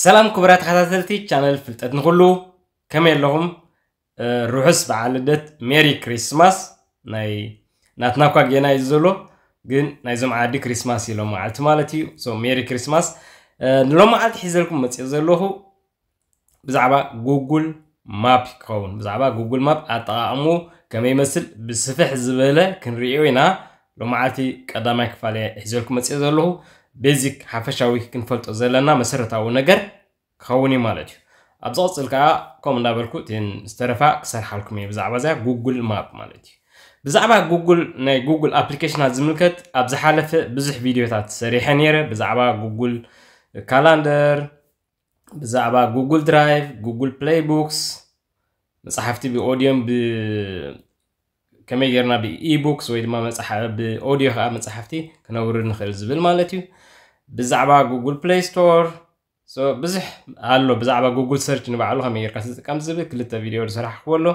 سلام كبرات خاتاتلتي تشانل فلتت نقولو كما لهم روحس بعال ميري كريسماس ناي ناتناكوا جينا يزولو جن نايزم عادي كريسماس يلو عالت مالتي سو ميري كريسماس نلو عالت حيزلكم ما زلوه بزعبا جوجل ماب كون بزعبا جوجل ماب أطعمو كمي يمثل بسفح زبالة كنريو هنا لو معلتي قدامك فالي حيزلكم ما زلوه ቤዚክ ሓፈሻዊ ክንፈልጦ ዘለና መሰረታዊ ነገር ክኸውን እዩ ማለት እዩ ኣብ ዝቕፅል ከዓ ከም እንዳበልኩ እትን ዝተረፋ ክሰርሓልኩም እየ ብዛዕባ እዚያ ጉግል ማፕ ማለት እዩ ብዛዕባ ጉግል ናይ ጉግል ኣፕሊኬሽናት ዝምልከት ኣብ ዝሓለፈ ብዙሕ ቪድዮታት ሰሪሐ ነይረ ብዛዕባ ጉግል ካላንደር ብዛዕባ ጉግል ድራይቭ ጉግል ፕሌይ ቡክስ መፅሓፍቲ ብኦድዮም ከመይ ጌርና ብኢቡክስ ወይ ድማ ብኦድዮ ከዓ መፅሓፍቲ ክነውርድ ንኽእል ዝብል ማለት እዩ ብዛዕባ ጉግል ፕሌይ ስቶር ብዙሕ ኣሎ ብዛዕባ ጉግል ሰርች ንባዕሉ ከመይ ጌርካ ትጥቀም ዝብል ክልተ ቪድዮ ዝስራሕክዎ ኣሎ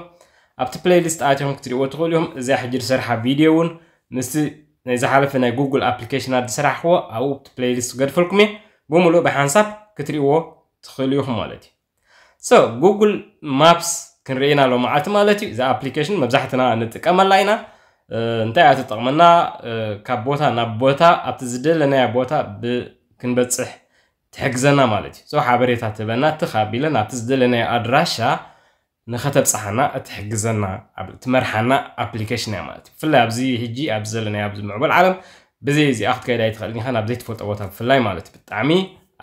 ኣብቲ ፕሌይሊስት ኣትኹም ክትሪእዎ ትኽእሉ እዮም እዚኣ ሕጂ ዝሰርሓ ቪድዮ እውን ምስቲ ናይ ዝሓለፈ ናይ ጉግል ኣፕሊኬሽናት ዝስራሕክዎ ኣብኡ ቲ ፕሌይሊስት ገድፈልኩም እየ ብሙሉእ ብሓንሳብ ክትሪእዎ ትኽእሉ ኢኹም ማለት እዩ ሶ ጉግል ማፕስ ክንርአና ኣሎ መዓልቲ ማለት እዩ እዛ ኣፕሊኬሽን መብዛሕትና ንጥቀመላ ኢና እንታይ እያ ትጠቕመና ካብ ቦታ ናብ ቦታ ኣብቲ ዝደለናያ ቦታ ክንበፅሕ ትሕግዘና ማለት እዩ ሶ ሓበሬታ ትህበና እትኻቢለ ናብቲ ዝደለናዮ ኣድራሻ ንኸተብፅሓና እትሕግዘና ትመርሓና ኣፕሊኬሽን እያ ማለት እዩ ብፍላይ ኣብዚ ሕጂ ኣብ ዘለናዮ ኣብዚ ምዕበል ዓለም ብዘይ እዚኣ ክትከይዳ ይትኽእል ኢኻ ናብ ዘይትፈልጦ ቦታ ብፍላይ ማለት እዩ ብጣዕሚ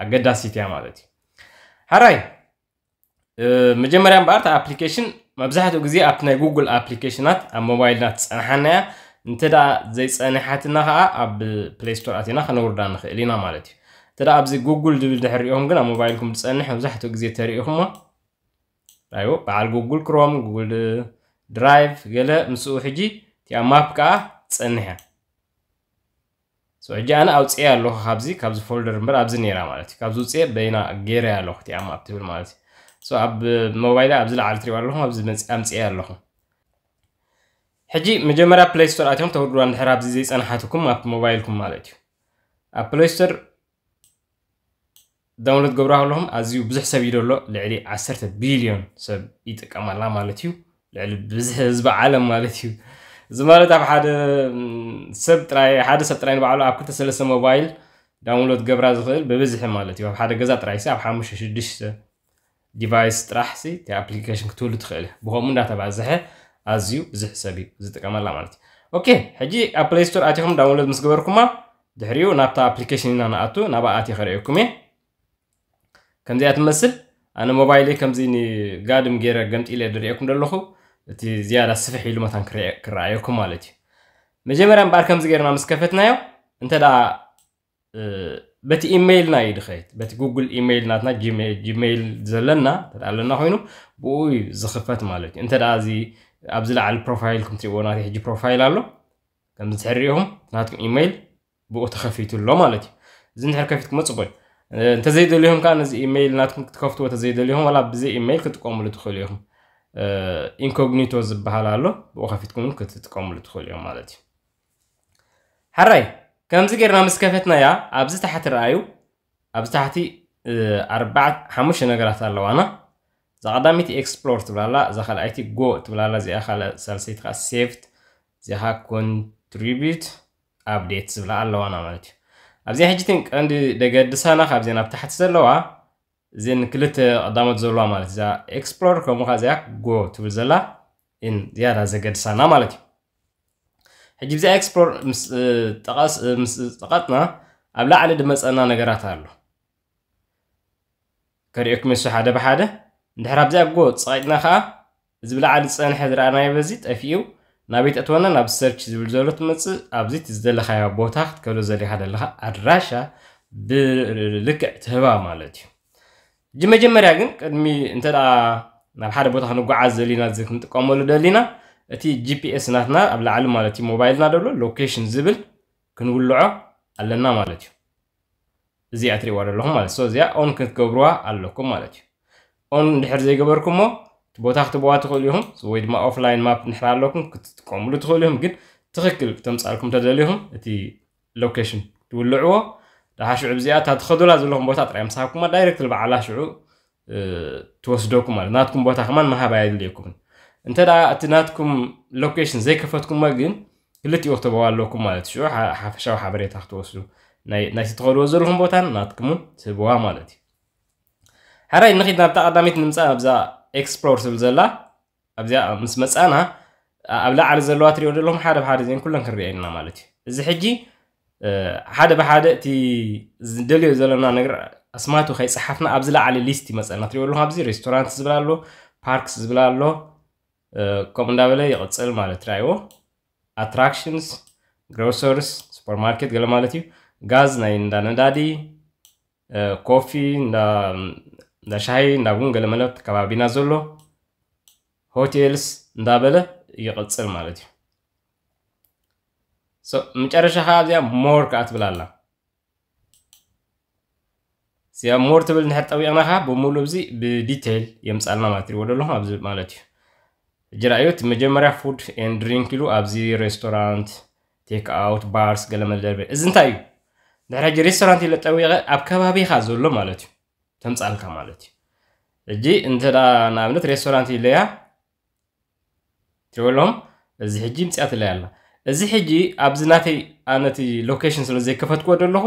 ኣገዳሲት እያ ማለት እዩ ሓራይ መጀመርያ እምበኣር እታ ኣፕሊኬሽን መብዛሕትኡ ግዜ ኣብቲ ናይ ጉግል ኣፕሊኬሽናት ኣብ ሞባይልና ትፀንሓና እያ ዘይፀንሓትና ከዓ ኣብ ፕሌይ ስቶር ኣትና ክነውርዳ ንኽእል ኢና ማለት እዩ እንተ ኣብዚ ጉግል ዝብል ድሕሪኦም ግን ኣብ ሞባይልኩም ትፀንሕ መብዛሕትኡ ግዜ ተሪኢኹሞ ራይዎ በዓል ጉግል ክሮም ጉግል ድራይቭ ገለ ምስኡ ሕጂ እቲኣ ማፕ ከዓ ትፀንሕ ሕጂ ኣነ ኣውፅአ ኣለኹ ካብዚ ካብዚ ፎልደር እምበር ኣብዚ ነይራ ማለት እዩ ካብዚ ውፅአ በይና ገይረ ኣለኹ እቲኣ ማፕ ትብል ማለት እዩ سو اب موبايل ابزل على تري والله ابز امصي الله حجي مجمرا بلاي ستور اتهم تهدرو عند حرب زي صنحاتكم اب موبايلكم مالتي اب بلاي ستور داونلود غبره لهم ازيو بزح سبي دولو لعلي 10 بليون سب يتقام الله مالتي لعلي بزح زب عالم مالتي زمرت اب حد سب تراي حد سب تراي بعلو اب كنت سلسله موبايل داونلود غبره زفل ببزح مالتي اب حد غزا تراي سي 5 6 ዲቫይስ ጥራሕ ሲ እቲ ኣፕሊኬሽን ክትብሉ ትኽእል ብከምኡ እንዳተባዝሐ ኣዝዩ ብዙሕ ሰብ እዩ ዝጥቀመላ ማለት እዩ ኦኬ ሕጂ ኣብ ፕሌይ ስቶር ኣትኹም ዳውንሎድ ምስ ገበርኩማ ድሕሪኡ ናብታ ኣፕሊኬሽን ኢና ንኣቱ ናብኣ ኣትየ ከርእየኩም እየ ከምዚኣ ትመስል ኣነ ሞባይል ከምዚ ንጋድም ገይረ ገምጢለ ድርእየኩም ዘለኹ እቲ ዝያዳ ስፍሕ ኢሉ መታን ክረኣየኩም ማለት እዩ መጀመርያ እምበኣር ከምዚ ገይርና ምስ ከፈትናዮ እንተ በቲ ኢሜይል ና እዩ ድኸይድ በቲ ጉግል ኢሜይል ናትና ጂሜይል ዘለና ኣለና ኮይኑ ብኡ ዝኽፈት ማለት እዩ እንተደኣ እዚ ኣብዚ ላዕሊ ፕሮፋይልኩም ትሪእዎ ናት ሕጂ ፕሮፋይል ኣሎ ከምዚ ትሕሪኢኹም ናትኩም ኢሜይል ብኡ ተኸፊቱሎ ማለት እዩ እዚ ንድሕር ከፊትኩሞ እዩ እንተዘይደልዮም ከዓ ነዚ ኢሜይል ናትኩም ክትከፍትዎ ተዘይደልዮም ዋላ ብዘይ ኢሜይል ክጥቀምሉ ትኽእሉ ኢኹም ኢንኮግኒቶ ዝበሃል ኣሎ ብኡ ከፊትኩም ክትጥቀምሉ ትኽእሉ እዮም ማለት እዩ ሓራይ كمزي غيرنا مسكفتنا يا ابز تحت الرايو ابز تحتي اربع حموش نغرات الله وأنا زقدامي تي اكسبلور تبلا لا زخل اي تي جو تبلا لا زي اخل سلسيت خاص سيفت زي ها كونتريبيوت ابديت تبلا الله انا مالتي ابزي حجتين قند دغدسانا خابزين اب تحت سلوا زين كلت قدامت زلوا مالتي زي اكسبلور كمو خازيا جو تبلا ان زياده زغدسانا مالتي حجي بزي اكسبلور مس تقاس مس تقطنا ابلع على دمس انا نغرات الله كريك مس حدا بحدا ندحر بزي اكو صايدنا خا زبلع على صن حدر انا يبزي طفيو نابيت اتونا ناب سيرش زبل زلوت مس ابزي تزدل خا بوتا تكلو زلي حدا لها ادراشا بلك تهبا مالتي جمجمريا جن قدمي انت لا نحار بوتا نقعز لينا زك نتقاملو دلينا اتي جي بي اس ناتنا اب لعل مالتي موبايلنا دبلو لوكيشن زبل كنولعو ኣለና ማለት እዩ እዚኣ ትሪእዋ ዘለኹም ማለት እዩ እዚኣ ኦን ክትገብርዋ ኣለኩም ማለት እዩ ኦን እንድሕር ዘይገበርኩም ሞ እቲ ቦታ ክትብዋ ትኽእሉ ኢኹም ወይ ድማ ኦፍላይን ማፕ ንድሕር ኣለኩም ክትጥቀምሉ ትኽእሉ ኢኹም ግን ትኽክል ተምፃልኩም ተደልዩኹም እቲ ሎኬሽን ትውልዕዎ ድሓ ሽዑ ብዚኣ እታ ትኸዱላ ዘለኹም ቦታ ጥራይ ምሳሃብኩማ ዳይረክት ልበዓላ ሽዑ ትወስደኩም ማለት ናትኩም ቦታ ከማ ንሃብ ኣየድልየኩምን انت دا اتناتكم لوكيشن زي كفتكم ما جن كلتي اختبوا لكم ما تشو حفشة وحبرية تحت وصلوا ناي ناي تدخلوا وزرهم بوتان ناتكمون تبوا ما لتي هرا ينخد نبتاع دميت نمسا ابزا اكسبلور سلزلا ابزا مس مس انا ابلا على زلوات ريود لهم حاد بحاد زين كلن كرينا ما لتي زي حجي حاد بحاد تي دلي زلنا نقرا اسماتو خي صحفنا ابزلا على ليستي مثلا تريول لهم ابزي ريستورانت زبلالو باركس زبلالو ከምኡ እንዳበለ ይቅፅል ማለት እዩ ኣትራክሽንስ ግሮሰርስ ሱፐርማርኬት ገለ ማለት እዩ ጋዝ ናይ እንዳ ነዳዲ ኮፊ እንዳ ሻሂ እንዳ ቡን ገለ መለት ከባቢና ዘሎ ሆቴልስ እንዳበለ ይቅፅል ማለት እዩ መጨረሻ ከዓ እዚኣ ሞር ከዓ ትብል ኣላ እዚኣ ሞር ትብል ንድሕር ጠቢቕና ከዓ ብሙሉ እዚ ብዲቴይል የምፃልና ማለት ትሪእዎ ዘለኹም ኣብዚ ማለት እዩ ጅራዮት መጀመርያ ፉድ ኤን ድሪንክ ኢሉ ኣብዚ ሬስቶራንት ቴክ ኣውት ባርስ ገለ መደርበ እዚ እንታይ እዩ ድሕሪ ሕጂ ሬስቶራንት የለጠዊቀ ኣብ ከባቢኻ ዘሎ ማለት እዩ ተምፃልካ ማለት እዩ እጂ እንተ ንኣብነት ሬስቶራንት ኢለያ ትበሎም እዚ ሕጂ ምፅያ ትለያ ኣላ እዚ ሕጂ ኣብዚ ናተይ ኣነቲ ሎኬሽን ስለ ዘይከፈትክዎ ዘለኹ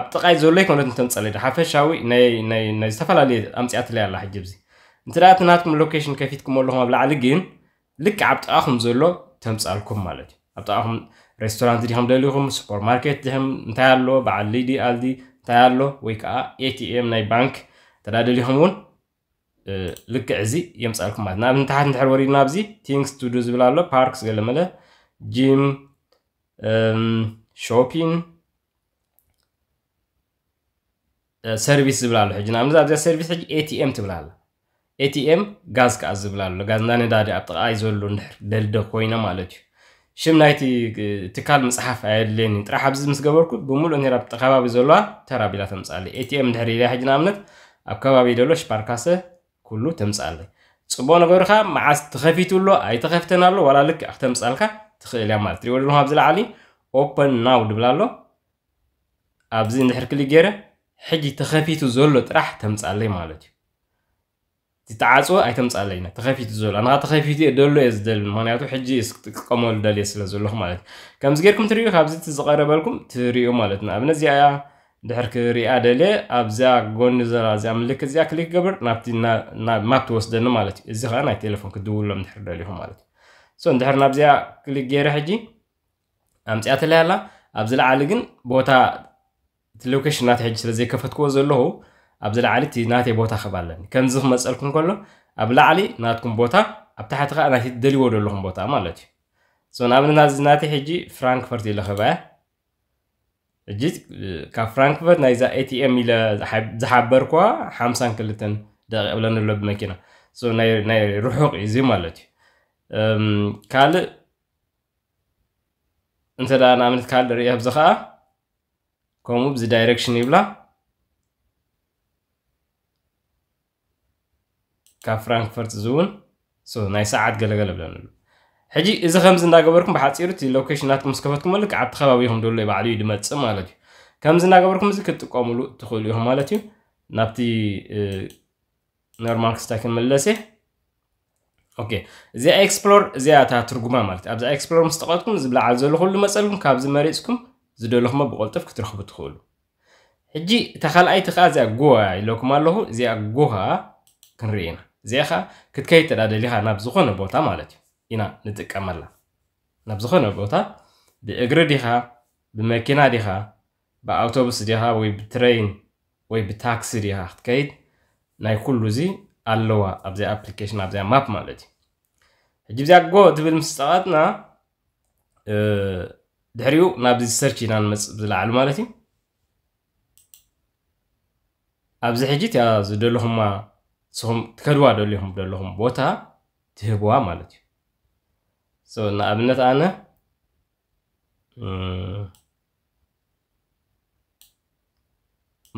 ኣብ ጥቃይ ዘሎ ይኮነት እንተምፀለዳ ሓፈሻዊ ናይ ዝተፈላለየ ኣምፅያ ትለያ ኣላ ሕጂ ዚ እንት ደኣ ናትኩም ሎኬሽን ከፊትኩም ኣለኹም ኣብ ላዕሊ ግን ልክዕ ኣብ ጥቓኹም ዘሎ ተምፃልኩም ማለት እዩ ኣብ ጥቓኹም ሬስቶራንት ዲኹም ደሊኹም ሱፐርማርኬት ዲኹም እንታይ ኣሎ በዓል ሊዲ ኣልዲ እንታይ ኣሎ ወይ ከዓ ኤቲኤም ናይ ባንክ እንተዳ ደሊኹም እውን ልክዕ እዚ የምፃልኩም ማለት ናብ ንታሓት እንድሕር ወሪድና ኣብዚ ቲንግስ ቱዱ ዝብል ኣሎ ፓርክስ ገለመለ ጂም ሾፒን ሰርቪስ ዝብል ኣሎ ሕጂ ናብዚ ኣብዚኣ ሰርቪስ ሕጂ ኤቲኤም ትብል ኣላ ኤቲኤም ጋዝ ከዓ ዝብል ዝብላሎ ጋዝና ነዳዲ ኣብ ጥቃይ ዘሎ ንድሕር ደልደ ኮይነ ማለት እዩ ሽም ናይቲ ትካል መፅሓፍ ኣየድለኒ ጥራሕ ኣብዚ ምስ ገበርኩ ብምሉእ ነራ ኣብቲ ከባቢ ዘለዋ ተራቢላ ተምፃለ ኤቲኤም ድሕሪ ኢለያ ሕጂ ንኣብነት ኣብ ከባቢ ደሎ ሽፓርካሰ ኩሉ ተምፃለ ፅቡቅ ነገሩ ከዓ መዓስ ተኸፊቱሎ ኣይተኸፍተን ኣሎ ዋላ ልክ ክተምፃልካ ትኽእል እያ ማለት ትሪኦ ድማ ኣብ ዝላዕሊ ኦፐን ናው ድብላ ኣሎ ኣብዚ ንድሕር ክሊ ገይረ ሕጂ ተኸፊቱ ዘሎ ጥራሕ ተምፃለይ ማለት እዩ تتعاصو أيتم علينا تخافي تزول أنا تخافي دلو يزدل ما نعرف حجي قمول دل يسلا زلهم مالت كم زجركم تريو خابزي تزقرب لكم تريو مالتنا أبنا زي يا دحر كري أدلة أبزا جون زرا زي أملك زي كليك قبر نبتي نا ما توصلنا مالت زي خانا تلفون كدول لهم دحر دلهم مالت سون دحر نبزي كليك جير حجي أمس أتلا لا أبزلا على جن بوتا اللوكيشن نات حجي زي كفتكو ኣብ ዝላዕሊ እቲ ናተይ ቦታ ክብ ኣለኒ ከምዚ ክመፀልኩም ከሎ ኣብ ላዕሊ ናትኩም ቦታ ኣብ ታሕቲ ከዓ ናይቲ ደልይዎ ዘለኹም ቦታ ማለት እዩ ንኣብነት እዚ ናተይ ሕጂ ፍራንክፈርት ኢለ ክበያ ሕጂ ካብ ፍራንክፈርት ናይዛ ኤቲኤም ኢለ ዝሓበርኳ ሓምሳን ክልተን ደቂ ብለን ኣሎ ብመኪና ናይ ርሑቕ እዩ እዚ ማለት እዩ ካልእ እንተ ንኣብነት ካልእ ርኢ ኣብዚ ከዓ ከምኡ ብዚ ዳይሬክሽን ይብላ ካብ ፍራንክፈርት እዚ እውን ናይ ሰዓት ገለገለ ብለና ኣሎ ሕጂ እዚ ከምዚ እንዳገበርኩም ብሓፂሩ እቲ ሎኬሽን ናትኩም ስከፈትኩም ልክ ኣብቲ ከባቢ ኢኹም ደሎ ይባዕሉ እዩ ድመፅእ ማለት እዩ ከምዚ እንዳገበርኩም እዚ ክትጥቀምሉ ትኽእሉ ኢኹም ማለት እዩ ናብቲ ኖርማል ክስታ ክንመለስ እየ ኦኬ እዚኣ ኤክስፕሎር እዚኣ እታ ትርጉማ ማለት እዩ ኣብዛ ኤክስፕሎር ምስ ተቐትኩም ዝብላዓል ዘሎ ኩሉ መፀልኩም ካብዚ መሪፅኩም ዝደለኹሞ ብቆልጥፍ ክትረኽቡ ትኽእሉ ሕጂ እታ ካልኣይቲ ከዓ እዚኣ ጎ ኢለኩም ኣለኹ እዚኣ ጎ ከዓ ክንርኢ ኢና እዚኣ ከዓ ክትከይድ ተዳደሊኻ ናብ ዝኾነ ቦታ ማለት እዩ ኢና ንጥቀመላ ናብ ዝኾነ ቦታ ብእግሪ ዲኻ ብመኪና ዲኻ ብኣውቶቡስ ዲኻ ወይ ብትሬይን ወይ ብታክሲ ዲኻ ክትከይድ ናይ ኩሉ እዚ ኣለዋ ኣብዚኣ ኣፕሊኬሽን ኣብዚኣ ማፕ ማለት እዩ ሕጂ ብዚኣ ጎ ትብል ምስ ጠቐጥና ድሕሪኡ ናብዚ ሰርች ኢና ንመፅእ ዝለዓሉ ማለት እዩ ኣብዚ ሕጂ እትያ ዝደለኹማ ንስኹም ትከድዋ ደልኹም ደለኹም ቦታ ትህብዋ ማለት እዩ ንኣብነት ኣነ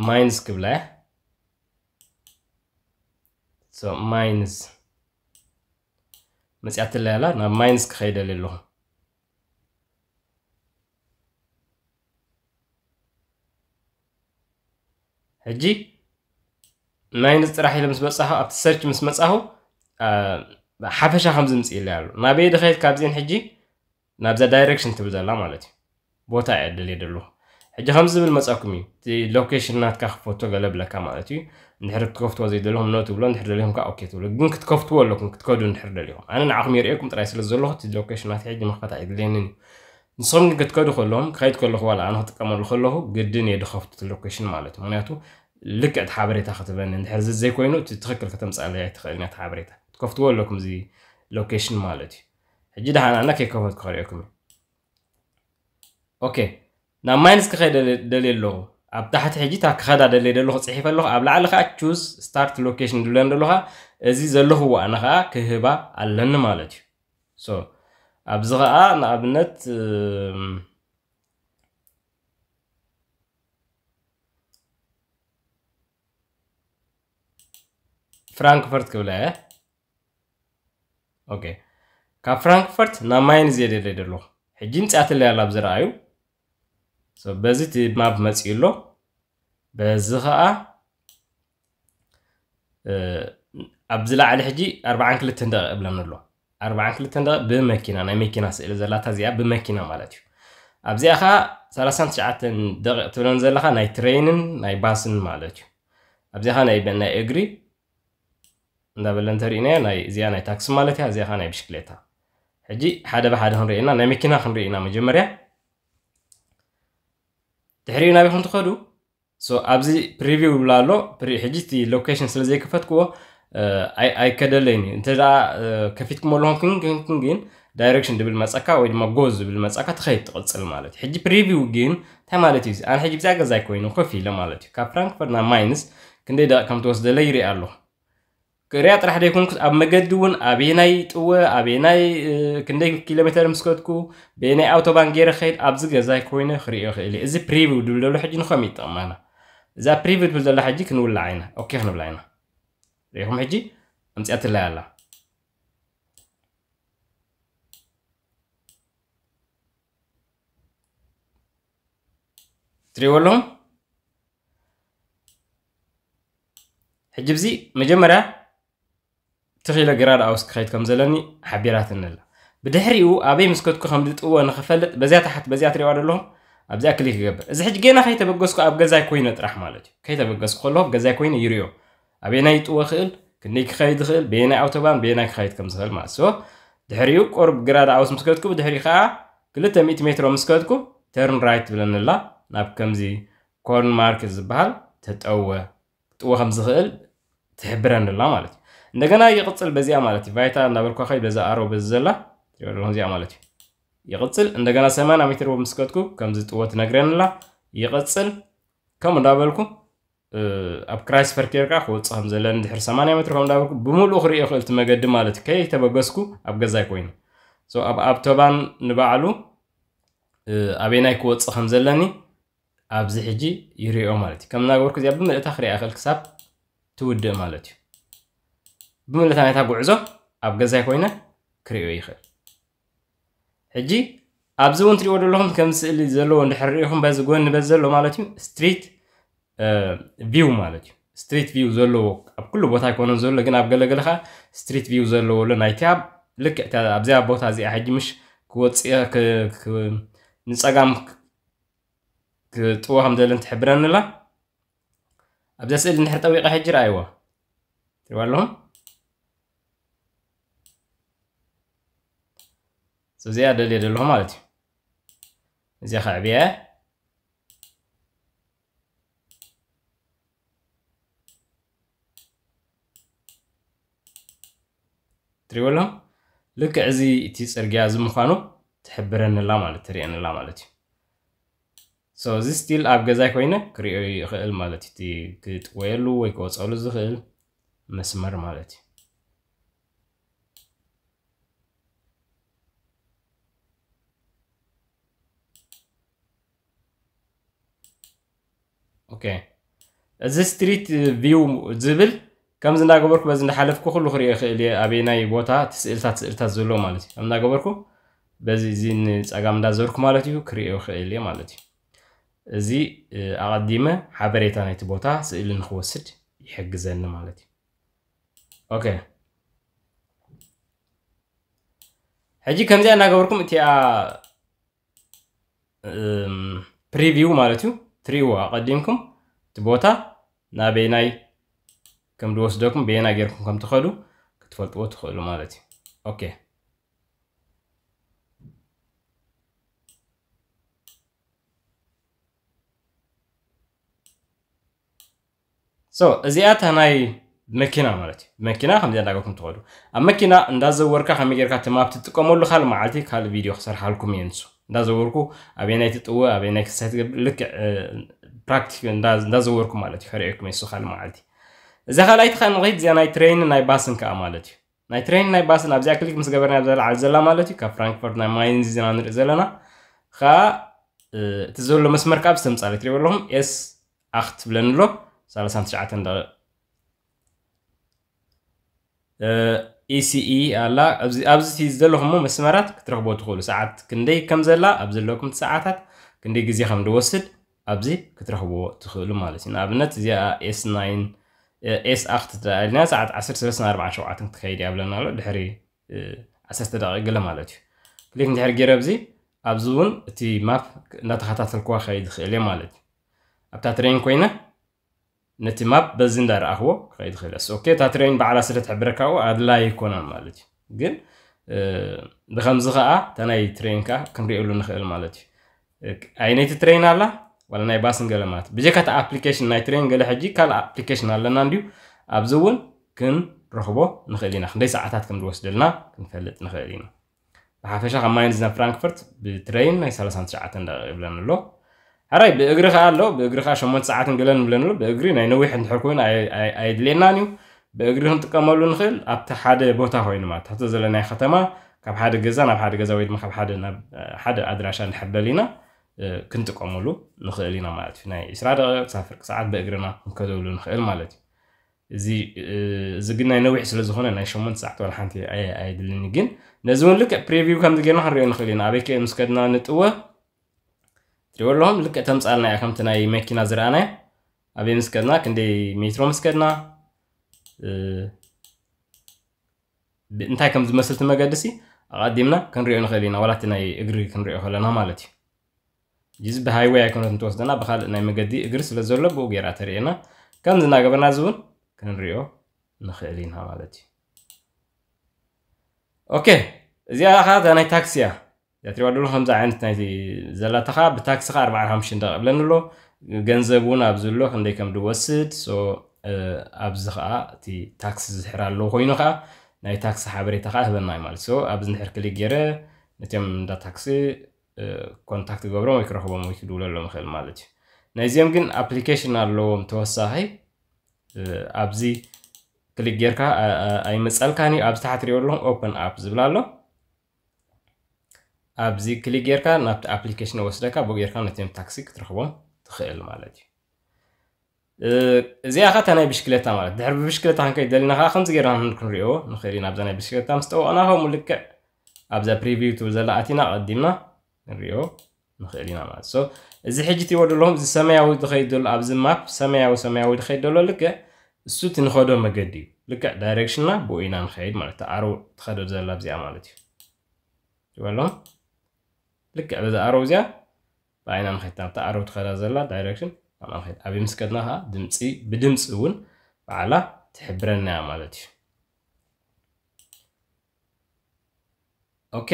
ማይንስ ክብላ ማይንስ መፅያትላ ትለያላ ናብ ማይንስ ክኸይደል ኣለኹ ሕጂ ناينز تراح يلمس مسحه أبت سيرش مس مسحه أه حفشة خمسة مس إلى يعني. ما بيجي دخلت كابزين حجي نابزا دايركشن تبدأ لا مالتي بوتا عدل اللي دلو حجي خمسة من مسحه كمي تي لوكيشن نات كخ فوتو قلب لك مالتي نحرك كوفت وزي دلهم نوت بلون نحرد لهم كا أوكي تقول جنك تكوفت ولا كنت كودون نحرد لهم أنا نعم يريكم ترى يصير الزلو تي لوكيشن نات حجي مخطع عدلينني نصوم قد كودو خلهم خايت كل خوالة أنا هتكمل خلهم قدني دخفت اللوكيشن مالتي مانيتو ልክዕቲ ሓበሬታ ክትበኒ እንድሕር ዘይኮይኑ እቲ ትኽክል ከተምፃለያ ትኽእልኛ እቲ ሓበሬታ ትከፍትዎ ኣለኩም እዚ ሎኬሽን ማለት እዩ ሕጂ ድሓና ኣና ከይከፈት ክኸሪኦኩም እዩ ኦኬ ናብ ማይነስ ክኸይድ ደልየ ኣለኹ ኣብ ታሕቲ ሕጂ እታ ክኸዳ ደልየ ደለኹ ፅሒፍ ኣለኹ ኣብ ላዕሊ ከዓ ቹዝ ስታርት ሎኬሽን ድብለን ደለኻ እዚ ዘለኽዎ ኣነ ከዓ ክህባ ኣለኒ ማለት እዩ ሶ ኣብዚ ከዓ ንኣብነት فرانكفورت كبلا ها أوكي كا فرانكفورت كفرانكفورت نماين زيادة لدلو حجين اللي على بزر أيو so بزي تي ماب مسئلو بزي خاء أبزلا على حجي أربعان كل تندق قبل من الله أربعان كل تندق بمكينة أنا مكينة سئل زلاتها زيا بمكينة مالتيو أبزي خاء ثلاثان تشعتن دق تلون زلخا ناي ترينن ناي باسن مالتيو أبزي خا ناي بنا إجري نبلن ترينا ناي زيانة تاكس مالتها زيها ناي بشكلتها حجي حدا بحدا هن رينا ناي مكينا خن رينا مجمريا تحرينا بخن تخدو سو أبزي preview بلالو بري حجي تي location سلزي كفتكو اي اي كدليني انت دا كفيتكم ولهم كن كن كن كن direction دبل مساكا ويد ما جوز دبل مساكا تخيط تقل سل مالت حجي preview جين تاي مالتي زي انا حجي بزاقة زي كوينو كفي لمالتي كافرانك فرنا ماينس دا كم توس دلي ري ألو. كريات راح يكون كنت أب مجدون أبيناي توا أبيناي كندي كيلومتر مسكتكو بيني أوتو بانجير خيد أبز جزاي كوينة خريو خيلي إذا بريفو دول دول حجين خميت أمانة إذا بريفو دول دول حجي كنول لعينا أوكي خنبل لعينا ريهم حجي أمس أتلا لا تريو لهم حجبزي مجمرة تخيل قرار أو سكريت كم زلني حبيرات النلا بدحريو أبي مسكتكو خمدة قوة نخفلت بزيات حت بزيات ريوار لهم أبدأ أكل إيه قبل إذا حد جينا خيته بجسكو أبغى زاي كوينة رحمة لك خيته بجسكو كله أبغى زاي كوينة يريو أبي نايت وخيل كنيك خيد خيل بينا أو تبان بينا خيت كم زغل ماسو دحريو قرب قرار أو مسكتكو بدحري خا كل تميت متر مسكتكو ترن رايت بلن الله ناب كم زي كورن ماركز بحال تتقوى تقوى خمس خيل تحبرن الله مالتي እንደገና ይቅፅል በዚያ ማለት እዩ ቫይታ እናበልኳኸ በዛ ኣረው በዚ ዘላ ትሪኦ እዚኣ ማለት እዩ ይቅፅል እንደገና 8 ሜትር ቦብ ምስ ከትኩ ከምዚ ጥወት ነግረንላ ይቅፅል ከምኡ እንዳበልኩ ኣብ ክራይስ ፈርኬርካ ክወፅእ ከም ዘለን ድሕሪ 8 ሜትር ከም እዳበልኩ ብምሉእ ክሪኦ ክእልቲ መገዲ ማለት እዩ ከይተበገስኩ ኣብ ገዛይ ኮይኑ ኣብ ኣብቶባን ንባዕሉ ኣበየናይ ክወፅእ ከም ዘለኒ ኣብዚ ሕጂ ይርኦ ማለት እዩ ከም እናገበርኩ እዚኣ ብምልእታ ክሪኣ ክእል ክሳብ ትውድእ ማለት እዩ ብምልታ ናይታ ጉዕዞ ኣብ ገዛይ ኮይነ ክሪዮ ይኽእል ሕጂ ኣብዚ እውን ትሪእዎ ዘለኹም ከም ስእሊ ዘለዎ እንድሕር ሪኢኹም በዚ ጎኒ በዚ ዘሎ ማለት እዩ ስትሪት ቪው ማለት እዩ ስትሪት ቪው ዘለዎ ኣብ ኩሉ ቦታ ይኮነን ዘሎ ግን ኣብ ገለገለ ከዓ ስትሪት ቪው ዘለዎ ሎ ናይቲ ልክዕ ኣብዚኣ ቦታ እዚኣ ሕጂ ምሽ ክወፅእ ንፀጋም ክጥዎ ከም ዘለን ትሕብረኒላ ኣብዛ ስእሊ እንድሕር ጠዊቐ ሕጂ ረኣይዋ ትሪእዋ ኣለኹም زيادة ديال لهم هادي زي خا بيها ትሪኦሎም ልክዕ እዚ እቲ ፅርግያ እዚ ምዃኑ ትሕብረኒላ ማለት ትሪአኒላ ማለት እዩ እዚ ስቲል ኣብ ገዛይ ኮይነ ክሪኦ ይኽእል ማለት እዩ ክጥወየሉ ወይ ክወፀሉ ዝኽእል መስመር ማለት እዩ ኦኬ እዚ ስትሪት ቪው ዝብል ከምዚ እናገበርኩ በዚ እንዳሓለፍኩ ኩሉ ክሪኦ ይኽእል ኣበይ ናይ ቦታ ስእልታት ስእልታት ዘሎ ማለት እዩ ከም እናገበርኩ በዚ እዚ ንፀጋም እንዳዘብርኩ ማለት እዩ ክሪኦ ይኽእል እየ ማለት እዩ እዚ ኣቐዲመ ሓበሬታ ናይቲ ቦታ ስእሊ ንክወስድ ይሕግዘኒ ማለት እዩ ኦኬ ሕጂ ከምዚኣ እናገበርኩም እቲኣ ፕሪቪው ማለት እዩ ትሪእይዎ ኣቐዲምኩም እቲ ቦታ ናበይ ናይ ከም ዝወስደኩም በየና ጌርኩም ከም ትኸዱ ክትፈልጥዎ ትኽእሉ ማለት እዩ ኦኬ እዚኣታ ናይ መኪና ማለት እዩ መኪና ከምዚ እንዳገኩም ትኸእሉ ኣብ መኪና እንዳዘወርካ ከመይ ጌርካ እቲ ማፕ ትጥቀመሉ ካልእ መዓልቲ ካልእ ቪድዮ ክሰርሓልኩም እየ ንሱ እንዳዘወርኩ ኣበየናይ ትጥውእ ኣበየናይ ክሳይ ትገብር ልክዕ ፕራክቲክ እንዳዘወርኩ ማለት እዩ ከሪአኩም የሱካ ንመዓልቲ እዛ ካልኣይቲ ከዓ ንኸይድ እዚኣ ናይ ትሬንን ናይ ባስን ከዓ ማለት እዩ ናይ ትሬን ናይ ባስን ኣብዚኣ ክሊክ ምስ ገበርና ዘለዓል ዘላ ማለት እዩ ካብ ፍራንክፈርት ናይ ማይንዝ ዜና ንርኢ ዘለና ከዓ እቲ ዘሎ መስመር ካብ ዝተምፃለ ትሪኦ ኣለኹም ኤስ ኣክት ብለን ኣሎ 39 ደቂቕ ኢሲኢ ኣላ ኣብዚ ዘለኹምሞ መስመራት ክትረኽቦ ትኽእሉ ሰዓት ክንደይ ከም ዘላ ኣብ ዘለኩም ሰዓታት ክንደይ ግዜ ከም ድወስድ ኣብዚ ክትረኽብዎ ትኽእሉ ማለት እዩ ንኣብነት እዚኣ ኤስ ናይን ኤስ ኣክት ተዳኢልና ሰዓት 1347 ክትከይድ ኣብለና ኣሎ ድሕሪ 1 ደቂ ገለ ማለት እዩ ክሊክ እንድሕር ገይረ ብዚ ኣብዚ እውን እቲ ማፕ እናተኸታተልክዋ ከይድ ዝኽእል እየ ማለት እዩ ኣብታ ትሬን ኮይነ ነቲ ማፕ በዚ እንዳረኣኽቦ ክኸይድ ይኽእል እስ ኦኬ እታ ትሬን በዓላ ስለ ትሕብረካ ዎ ኣድላይ ይኮነን ማለት እዩ ግን ብከምዚ ከዓ እታ ናይ ትሬን ከዓ ክንሪእሉ ንክእል ማለት እዩ ኣይነይቲ ትሬን ኣላ ዋላ ናይ ባስን ገለ ማለት ብጀካ ታ ኣፕሊኬሽን ናይ ትሬን ገለ ሕጂ ካልእ ኣፕሊኬሽን ኣለና እንድዩ ኣብዚ እውን ክንረኽቦ ንኽእል ኢና ክንደይ ሰዓታት ከም ዝወስደልና ክንፈልጥ ንኽእል ኢና ብሓፈሻ ካብ ማይንዝ ናብ ፍራንክፈርት ብትሬን ናይ 39 እንዳቕብለን ኣሎ أراي بإغريخة ألو بإغريخة شمون ساعات نقلن بلنو بإغري ناي نوي حن حركون أي أي أي بإغري هن تكملون خل أبت حد بوتا هوي نما تحت زلنا ختمة كاب حد جزا نب حد جزا ويد مخاب حد نب حد أدري عشان نحب لينا كنت كملو نخل لينا مالت في ناي إسراء تسافر ساعات بإغرينا نكذو لون خل مالتي زي زي قلنا نوي حسل زخونا ناي شمون ساعات ولا حنتي أي أي جن نزول لك بريفيو كم تجينا حريون خلينا أبيك نسكتنا نتوه ትሪወሎሆም ልክ ተምፃልና ከምቲ ናይ መኪና ዝረኣናዮ ኣበይ ምስከድና ክንደይ ሜትሮ ምስከድና እንታይ ከም ዝመስል እቲ መገዲ ሲ ኣቐዲምና ክንሪኦ ንኽእል ኢና ዋላቲ ናይ እግሪ ክንሪኦ ከለና ማለት እዩ እዚ ብሃይወይ ኣይኮነት እንትወስደና ብካልእ ናይ መገዲ እግሪ ስለ ዘሎ ብኡ ጌራ ተርእየና ከምዚ እናገበርና ዝውን ክንሪኦ ንኽእል ኢና ማለት እዩ ኦኬ እዚኣ ከዓ ናይ ታክሲ እያ የትሪዋደሉ ከምዚ ዓይነት ናይቲ ዘላተኻ ከ 45 ዳ ቅብለን ኣሎ ገንዘብ እውን ኣብዚ ሎ ክንደይ ከም ድወስድ ኣብዚ ከዓ እቲ ታክሲ ዝሕር ኣለዉ ኮይኑ ከዓ ናይ ታክሲ ሓበሬታ ከዓ ህበና እዩ ማለት ኣብዚ ንሕር ክሊክ ገይረ ነቶም እንዳ ታክሲ ኮንታክት ገብሮም ወይ ክረክቦም ወይ ክድውለሎም ይክእል ማለት እዩ ናይዚኦም ግን ኣፕሊኬሽን ኣለዎም ተወሳኺ ኣብዚ ክሊክ ጌርካ ኣይመፀልካኒ እዩ ኣብ ሪኦ ኣለኹም ኦፐን ኣፕ ዝብል ኣሎ ابزي كليكيركا نابت ابلكيشن وسدكا بوغيركا نتيم تاكسي كتربو تخيل مالتي زي اخا تاني بشكلتا مالت دحر بشكلتا هانك يدلنا خا خمس غير نكون ريو نخيري نابزا ناي بشكلتا مستو انا هو ملك ابزا بريفيو تو اتينا قديمنا ريو نخيرينا مالت سو زي حجي تي لهم زي سماياوي تخيل دول ابز ماب سماياوي سماياوي تخيل دول لك سو تنخدو مجدي لك دايركشننا بوينا نخيل مالت ارو تخدو زلا بزي مالتي تقول لهم ልክዕ በዛ ኣረው እዚኣ ብዓይና ንኸይድ ናብታ ኣረው ትኸዳ ዘላ ዳይረክሽን ናብኣ ንኸይድ ኣብ ምስከድና ከዓ ድምፂ ብድምፂ እውን በዓላ ትሕብረና ማለት እዩ ኦኬ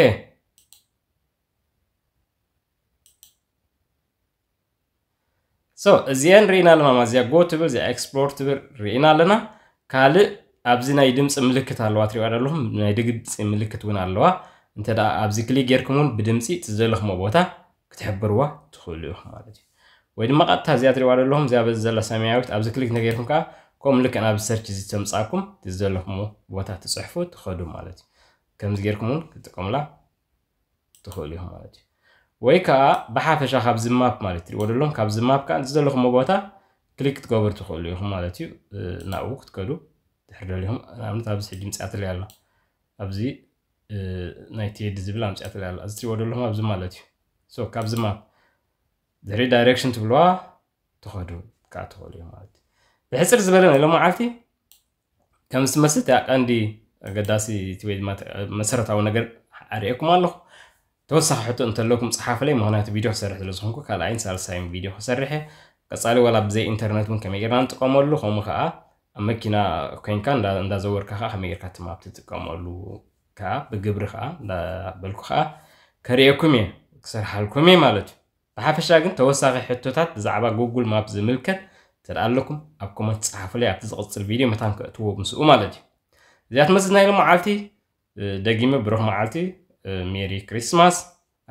ሶ እዚአን ርኢና ኣለና ማለት ጎ ትብል እዚኣ ኤክስፕሎር ትብል ርኢና ኣለና ካልእ ኣብዚ ናይ ድምፂ ምልክት ኣለዋ ትሪዋ ዘለኹም ናይ ድግፂ ምልክት እውን ኣለዋ እንተ ኣብዚ ክሊክ ጌርኩም ብድምፂ ዘለኹሞ ቦታ ክትሕብርዋ ትኽእሉ ኢኹም ማለት እዩ ወይ ድማ ቀጥታ እዚኣ ትሪእዋ ዘለኹም እዚኣ በዚ ዘላ ሰማያዊት ኣብዚ ክሊክ ነጌርኩም ከዓ ከምኡ ልክ ናብ ሰርች እዚ ተምፃኩም እቲ ዘለኹሞ ቦታ ትፅሕፉ ትኸዱ ማለት እዩ ከምዚ ጌርኩም ውን ክጥቀሙላ ትኽእሉ ኢኹም ማለት እዩ ወይ ከዓ ብሓፈሻ ካብዚ ማፕ ማለት ትሪእዎ ዘለኹም ካብዚ ማፕ ከዓ ዘለኹሞ ቦታ ክሊክ ክትገብሩ ትኽእሉ ኢኹም ማለት እዩ ናብኡ ክትከዱ ትሕርደሊኹም ንኣብነት ኣብዚ ሕጂ ምፅኣት ኣሎ ኣብዚ ናይቲ ዝብል ኣምፅያት ኣላ ዝትሪእዎ ደለኹም ኣብዚ ማለት እዩ ሶ ካብዚማ ድሕሪ ዳይረክሽን ትብልዋ ትኸዱ ከዓ ትኽእሉ እዩ ማለት እዩ ብሕፅር ዝበለ ናይ ሎም መዓልቲ ከም ዝትመስል እታ ቀንዲ ኣገዳሲ ወይ ድማ መሰረታዊ ነገር ኣርእየኩም ኣለኹ ተወሳኺ ሕቶ እንተለኩም ፀሓፈለይ ምክንያቱ ቪድዮ ክሰርሕ ስለ ዝኾንኩ ካልኣይን ሳልሳይ ቪድዮ ክሰርሐ ቀፃሊ ዋላ ብዘይ ኢንተርነት እውን ከመይ ጌርና ንጥቀመሉ ከምኡ ከዓ ኣብ መኪና ኮንካ እንዳዘወርካ ከዓ ከመይ ጌርካ ትማብ ትጥቀመሉ ከዓ ብግብሪ ከዓ እንዳበልኩ ከዓ ከሪአኩም እየ ክሰርሓልኩም እየ ማለት እዩ ብሓፈሻ ግን ተወሳኺ ሕቶታት ብዛዕባ ጉጉል ማፕ ዝምልከት እንተደኣ ኣለኩም ኣብ ኮመንት ፀሓፉለይ ኣብቲ ዝቕፅል ቪድዮ መታን ክእትዎ ምስኡ ማለት እዩ እዚኣ ትመስል ናይ ሎም መዓልቲ ደጊመ ብሩህ መዓልቲ ሜሪ ክሪስማስ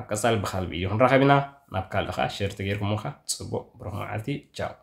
ኣብ ቀፃሊ ብካልእ ብእዮ ክንራኸብ ኢና ናብ ካልእ ከዓ ሸርቲ ገይርኩም ካ ፅቡቅ ብሩህ መዓልቲ ቻው